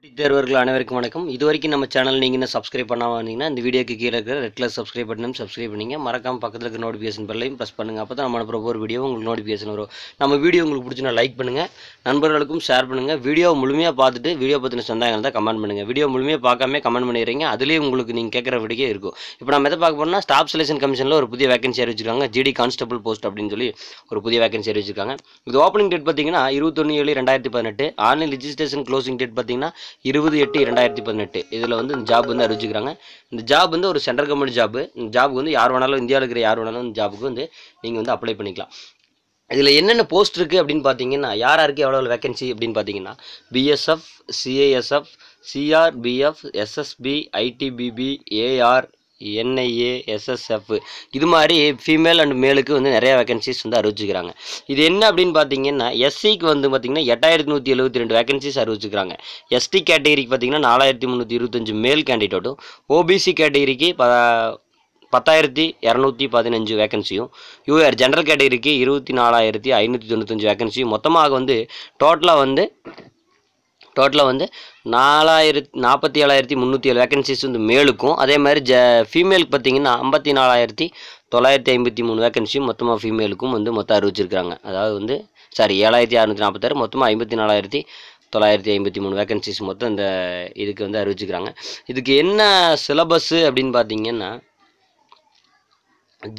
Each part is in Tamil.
போட்டித் தேர்வர்கள் அனைவருக்கும் வணக்கம் இது வரைக்கும் நம்ம சேனல் நீங்கள் இன்னும் சப்ஸ்கிரைப் பண்ணாமல் இருந்தீங்கன்னா இந்த வீடியோக்கு கீழே இருக்கிற ரெட் கலர் சப்ஸ்கிரைப் பண்ணணும் சப்ஸ்கிரைப் பண்ணிங்க மறக்காம பக்கத்தில் இருக்கிற நோட்டிஃபிகேஷன் பெல்லையும் ப்ரெஸ் பண்ணுங்கள் அப்போ தான் நம்ம அனுப்புகிற ஒரு வீடியோ உங்களுக்கு நோட்டிஃபிகேஷன் வரும் நம்ம வீடியோ உங்களுக்கு பிடிச்சினா லைக் பண்ணுங்கள் நண்பர்களுக்கும் ஷேர் பண்ணுங்கள் வீடியோ முழுமையாக பார்த்துட்டு வீடியோ பற்றின சொந்தங்கள் தான் கமெண்ட் பண்ணுங்கள் வீடியோ முழுமையாக பார்க்காம கமெண்ட் பண்ணிடுறீங்க அதுலேயும் உங்களுக்கு நீங்கள் கேட்குற வீடியோ இருக்கும் இப்போ நம்ம எதை பார்க்க போனால் ஸ்டாஃப் செலெக்ஷன் கமிஷனில் ஒரு புதிய வேகன்சி அறிவிச்சிருக்காங்க ஜிடி கான்ஸ்டபிள் போஸ்ட் அப்படின்னு சொல்லி ஒரு புதிய வேக்கன்சி அறிவிச்சிருக்காங்க இது ஓப்பனிங் டேட் பார்த்தீங்கன்னா இருபத்தொன்று ஏழு ரெண்டாயிரத்தி பதினெட்டு ஆன்லைன் ரிஜிஸ்ட்ரேஷன் க்ளோசிங் டேட் பார்த்தீங்கன்னா இருபது எட்டு ரெண்டாயிரத்தி பதினெட்டு இதில் வந்து இந்த ஜாப் வந்து அறிவிச்சிக்கிறாங்க இந்த ஜாப் வந்து ஒரு சென்ட்ரல் கவர்மெண்ட் ஜாப் இந்த ஜாபுக்கு வந்து யார் வேணாலும் இந்தியாவில் இருக்கிற யார் வேணாலும் இந்த ஜாபுக்கு வந்து நீங்கள் வந்து அப்ளை பண்ணிக்கலாம் இதில் என்னென்ன போஸ்ட் இருக்குது அப்படின்னு பார்த்தீங்கன்னா யார் யாருக்கு எவ்வளோ எவ்வளோ வேகன்சி அப்படின்னு பார்த்தீங்கன்னா BSF CASF CRPF SSB ITBP AR NIA SSF இது மாதிரி ஃபீமேல் அண்ட் மேலுக்கு வந்து நிறைய வேகன்சிஸ் வந்து அறிவிச்சுக்கிறாங்க இது என்ன அப்படின்னு பார்த்தீங்கன்னா எஸ்சிக்கு வந்து பார்த்திங்கன்னா எட்டாயிரத்தி நூற்றி எழுபத்தி ரெண்டு வேகன்சிஸ் அறிவிச்சுக்கிறாங்க எஸ்டி கேட்டகரிக்கு பார்த்தீங்கன்னா நாலாயிரத்தி முந்நூற்றி இருபத்தஞ்சு மேல் கேண்டிடேட்டும் ஓபிசி கேட்டகரிக்கு பத்தாயிரத்தி இரநூத்தி பதினஞ்சு வேகன்சியும் யூஆர் ஜென்ரல் கேட்டகரிக்கு இருபத்தி நாலாயிரத்தி ஐநூற்றி தொண்ணூத்தஞ்சு வேகன்சியும் மொத்தமாக வந்து டோட்டலாக வந்து டோட்டலாக வந்து நாலாயிரத்தி நாற்பத்தி ஏழாயிரத்தி முந்நூற்றி ஏழு வேகன்சிஸ் வந்து மேலுக்கும் அதே மாதிரி ஜ ஃபீமேலுக்கு பார்த்தீங்கன்னா ஐம்பத்தி நாலாயிரத்தி தொள்ளாயிரத்தி ஐம்பத்தி மூணு வேகன்சியும் மொத்தமாக ஃபீமேலுக்கும் வந்து மொத்தம் அறிவிச்சிருக்காங்க அதாவது வந்து சாரி ஏழாயிரத்தி அறநூற்றி நாற்பத்தாறு மொத்தமாக ஐம்பத்தி நாலாயிரத்தி தொள்ளாயிரத்தி ஐம்பத்தி மூணு வேகன்சிஸ் மொத்தம் இந்த இதுக்கு வந்து அறிவிச்சுக்கிறாங்க இதுக்கு என்ன சிலபஸ்ஸு அப்படின்னு பார்த்தீங்கன்னா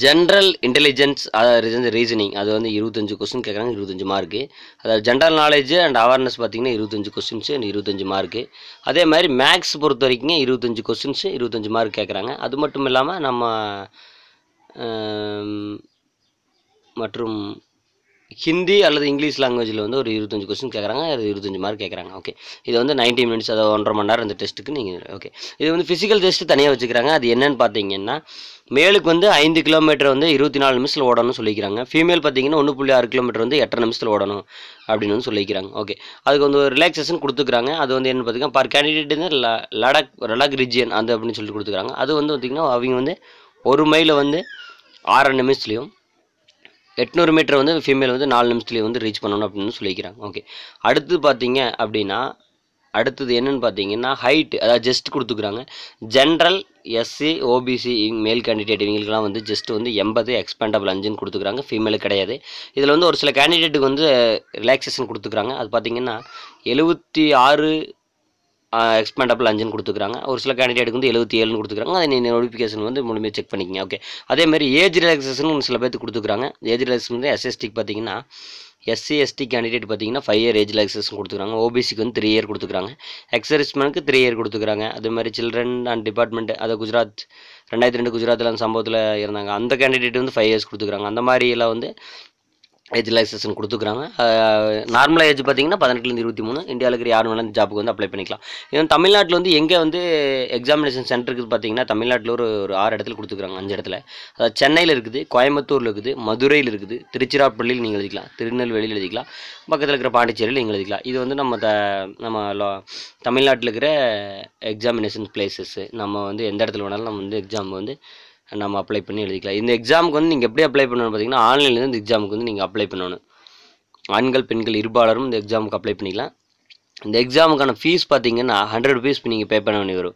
ஜென்ரல் இன்டெலிஜென்ஸ் அதாவது ரீசனிங் அது வந்து இருபத்தஞ்சு கொஸ்டின் கேட்குறாங்க இருபத்தஞ்சு மார்க்கு அதாவது ஜென்ரல் நாலேஜ் அண்ட் அவேர்னஸ் பார்த்தீங்கன்னா இருபத்தஞ்சு கொஸ்டின்ஸு அண்ட் இருபத்தஞ்சு மார்க்கு அதே மாதிரி மேக்ஸ் பொறுத்த வரைக்கும் இருபத்தஞ்சு கொஸ்டின்ஸு இருபத்தஞ்சு மார்க் கேட்குறாங்க அது மட்டும் இல்லாமல் நம்ம மற்றும் ஹிந்தி அல்லது இங்கிலீஷ் லாங்குவேஜில் வந்து ஒரு இருபத்தஞ்சு கொஸ்டின் கேட்குறாங்க அது இருபத்தஞ்சு மார்க் கேட்குறாங்க ஓகே இது வந்து நைன்டி மினிட்ஸ் அதாவது ஒன்றரை மணி நேரம் இந்த டெஸ்ட்டுக்கு நீங்கள் ஓகே இது வந்து ஃபிசிக்கல் டெஸ்ட் தனியாக வச்சுக்கிறாங்க அது என்னென்னு பார்த்தீங்கன்னா மேலுக்கு வந்து ஐந்து கிலோமீட்டர் வந்து இருபத்தி நாலு நிமிஷத்தில் ஓடணும்னு சொல்லிக்கிறாங்க ஃபீமேல் பார்த்தீங்கன்னா ஒன்று புள்ளி ஆறு கிலோமீட்டர் வந்து எட்டரை நிமிஷத்தில் ஓடணும் அப்படின்னு வந்து சொல்லிக்கிறாங்க ஓகே அதுக்கு வந்து ஒரு ரிலாக்ஸேஷன் கொடுத்துக்கிறாங்க அது வந்து என்ன பார்த்தீங்கன்னா பர் கேண்டிடேட் வந்து லடாக் லடாக் ரிஜியன் அந்த அப்படின்னு சொல்லிட்டு கொடுத்துக்கிறாங்க அது வந்து பார்த்திங்கன்னா அவங்க வந்து ஒரு மைலில் வந்து ஆறரை நிமிஷத்துலையும் எட்நூறு மீட்டர் வந்து ஃபீமேல் வந்து நாலு நிமிஷத்துலேயே வந்து ரீச் பண்ணணும் அப்படின்னு சொல்லிக்கிறாங்க ஓகே அடுத்து பார்த்தீங்க அப்படின்னா அடுத்தது என்னென்னு பார்த்தீங்கன்னா ஹைட் அதாவது ஜஸ்ட் கொடுத்துக்குறாங்க general SC OBC male candidate இவங்களுக்குலாம் வந்து ஜஸ்ட் வந்து எண்பது எக்ஸ்பேண்டபிள் அஞ்சுன்னு கொடுத்துக்குறாங்க ஃபீமேலுக்கு கிடையாது இதில் வந்து ஒரு சில கேண்டிடேட்டுக்கு வந்து ரிலாக்ஸேஷன் கொடுத்துக்குறாங்க அது பார்த்தீங்கன்னா எழுபத்தி ஆறு எக்ஸ்பேண்டபிள் அஞ்சுன்னு கொடுத்துக்கிறாங்க ஒரு சில கேண்டிடேட்டுக்கு வந்து எழுபத்தி ஏழுன்னு கொடுத்துக்கிறாங்க அதை நீங்கள் நோட்டிஃபிகேஷன் வந்து முழுமையாக செக் பண்ணிக்கங்க ஓகே அதேமாதிரி ஏஜ் ரிலாக்ஸேஷன் ஒன்று சில பேர்த்து கொடுத்துக்கிறாங்க ஏஜ் ரிலாக்ஸேஷன் வந்து எஸ்எஸ்டிக்கு பார்த்தீங்கன்னா எஸ்சி எஸ்டி கேண்டிடேட் பார்த்தீங்கன்னா ஃபைவ் இயர் ஏஜ் ரிலாக்ஸேஷன் கொடுத்துக்கிறாங்க ஓபிசிக்கு வந்து த்ரீ இயர் கொடுத்துக்கிறாங்க எக்ஸர்விஸ்மனுக்கு த்ரீ இயர் கொடுத்துக்கிறாங்க அது மாதிரி சில்ட்ரன் அண்ட் டிபார்ட்மெண்ட் அதை குஜராத் ரெண்டாயிரத்தி ரெண்டு குஜராத்தில் அந்த சம்பவத்தில் இருந்தாங்க அந்த கேண்டிடேட் வந்து ஃபைவ் இயர்ஸ் கொடுத்துக்கிறாங்க அந்த மாதிரியெல்லாம் வந்து ஏஜ் ரிலாக்ஸேஷன் கொடுத்துக்குறாங்க நார்மலாக ஏஜ் பார்த்தீங்கன்னா பதினெட்டுலேருந்து இருபத்தி மூணு இந்தியாவில் இருக்கிற யார் வேணாலும் ஜாப்புக்கு வந்து அப்ளை பண்ணிக்கலாம் இன்னும் தமிழ்நாட்டில் வந்து எங்கே வந்து எக்ஸாமினேஷன் சென்டர் இருக்குது பார்த்தீங்கன்னா தமிழ்நாட்டில் ஒரு ஒரு ஆறு இடத்துல கொடுத்துக்குறாங்க அஞ்சு இடத்துல அதாவது சென்னையில் இருக்குது கோயம்புத்தூரில் இருக்குது மதுரையில் இருக்குது திருச்சிராப்பள்ளியில் நீங்கள் எழுதிக்கலாம் திருநெல்வேலியில் எழுதிக்கலாம் பக்கத்தில் இருக்கிற பாண்டிச்சேரியில் நீங்கள் எழுதிக்கலாம் இது வந்து நம்ம த நம்ம தமிழ்நாட்டில் இருக்கிற எக்ஸாமினேஷன் பிளேசஸ்ஸு நம்ம வந்து எந்த இடத்துல வேணாலும் நம்ம வந்து எக்ஸாம் வந்து நம்ம அப்ளை பண்ணி எழுதிக்கலாம் இந்த எக்ஸாமுக்கு வந்து நீங்கள் எப்படி அப்ளை பண்ணணும் பார்த்தீங்கன்னா ஆன்லைன்லேருந்து இந்த எக்ஸாமுக்கு வந்து நீங்கள் அப்ளை பண்ணணும் ஆண்கள் பெண்கள் இருபாலரும் இந்த எக்ஸாமுக்கு அப்ளை பண்ணிக்கலாம் இந்த எக்ஸாமுக்கான ஃபீஸ் பார்த்தீங்கன்னா ஹண்ட்ரட் ருபீஸ் நீங்கள் பே பண்ண வேண்டி வரும்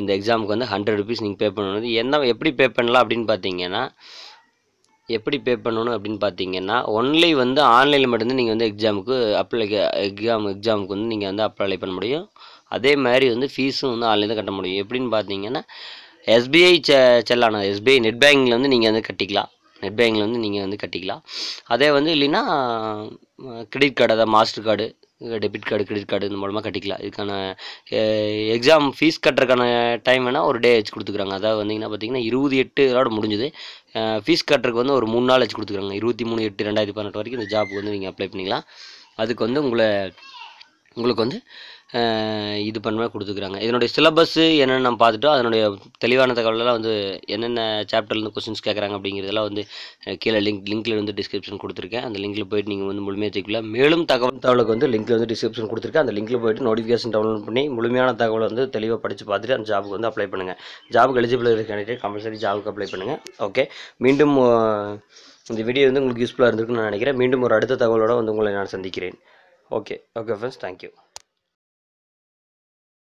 இந்த எக்ஸாமுக்கு வந்து ஹண்ட்ரட் ருபீஸ் நீங்கள் பே பண்ணணும் என்ன எப்படி பே பண்ணலாம் அப்படின்னு பார்த்தீங்கன்னா எப்படி பே பண்ணணும் அப்படின்னு பார்த்தீங்கன்னா ஒன்லி வந்து ஆன்லைனில் மட்டும்தான் நீங்கள் வந்து எக்ஸாமுக்கு அப்ளை எக்ஸாம் எக்ஸாமுக்கு வந்து நீங்கள் வந்து அப்ளை பண்ண முடியும் அதே மாதிரி வந்து ஃபீஸும் வந்து ஆன்லைனில் கட்ட முடியும் எப்படின்னு பார்த்தீங்கன்னா எஸ்பிஐ செ செல்லான எஸ்பிஐ நெட் பேங்கிங்கில் வந்து நீங்கள் வந்து கட்டிக்கலாம் நெட் பேங்கில் வந்து நீங்கள் வந்து கட்டிக்கலாம் அதே வந்து இல்லைன்னா கிரெடிட் கார்டு அதாவது Mastercard debit card credit card இந்த மூலமாக கட்டிக்கலாம் இதுக்கான எக்ஸாம் ஃபீஸ் கட்டுறதுக்கான டைம் வேணால் ஒரு டே வச்சு கொடுத்துக்குறாங்க அதாவது வந்தீங்கன்னா பார்த்தீங்கன்னா இருபது எட்டு இதோட ஃபீஸ் கட்டுறதுக்கு வந்து ஒரு மூணு நாள் வச்சு கொடுத்துக்குறாங்க இருபத்தி மூணு எட்டு ரெண்டாயிரத்தி பதினெட்டு வரைக்கும் இந்த ஜாப்புக்கு வந்து நீங்கள் அப்ளை பண்ணிக்கலாம் அதுக்கு வந்து உங்களை உங்களுக்கு வந்து இது பண்ண கொடுத்துக்கிறாங்க இதனுடைய சிலபஸ்ஸு என்னென்னு நம்ம பார்த்துட்டோம் அதனுடைய தெளிவான தகவலெல்லாம் வந்து என்னென்ன சாப்டர்லேருந்து கொஸ்டின்ஸ் கேட்குறாங்க அப்படிங்கிறதெல்லாம் வந்து கீழே லிங்க் லிங்க்கில் வந்து டிஸ்கிரிப்ஷன் கொடுத்துருக்கேன் அந்த லிங்க்கில் போய்ட்டு நீங்கள் வந்து முழுமையாக தெரிவிக்கலாம் மேலும் தகவல் தகவலுக்கு வந்து லிங்க்கில் வந்து டிஸ்கிரிப்ஷன் கொடுத்துருக்கேன் அந்த லிங்க்கில் போய்ட்டு நோட்டிஃபிகேஷன் டவுன்லோட் பண்ணி முழுமையான தகவலை வந்து தெளிவாக படித்து பார்த்துட்டு அந்த ஜாபுக்கு வந்து அப்ளை பண்ணுங்கள் ஜாபுக்கு எலிஜிபிள் இருக்க கேண்டிடேட் கம்பல்சரி ஜாபுக்கு அப்ளை பண்ணுங்கள் ஓகே மீண்டும் இந்த வீடியோ வந்து உங்களுக்கு யூஸ்ஃபுல்லாக இருந்திருக்குன்னு நான் நினைக்கிறேன் மீண்டும் ஒரு அடுத்த தகவலோடு வந்து உங்களை நான் சந்திக்கிறேன் ஓகே ஓகே ஃப்ரெண்ட்ஸ் தேங்க்யூ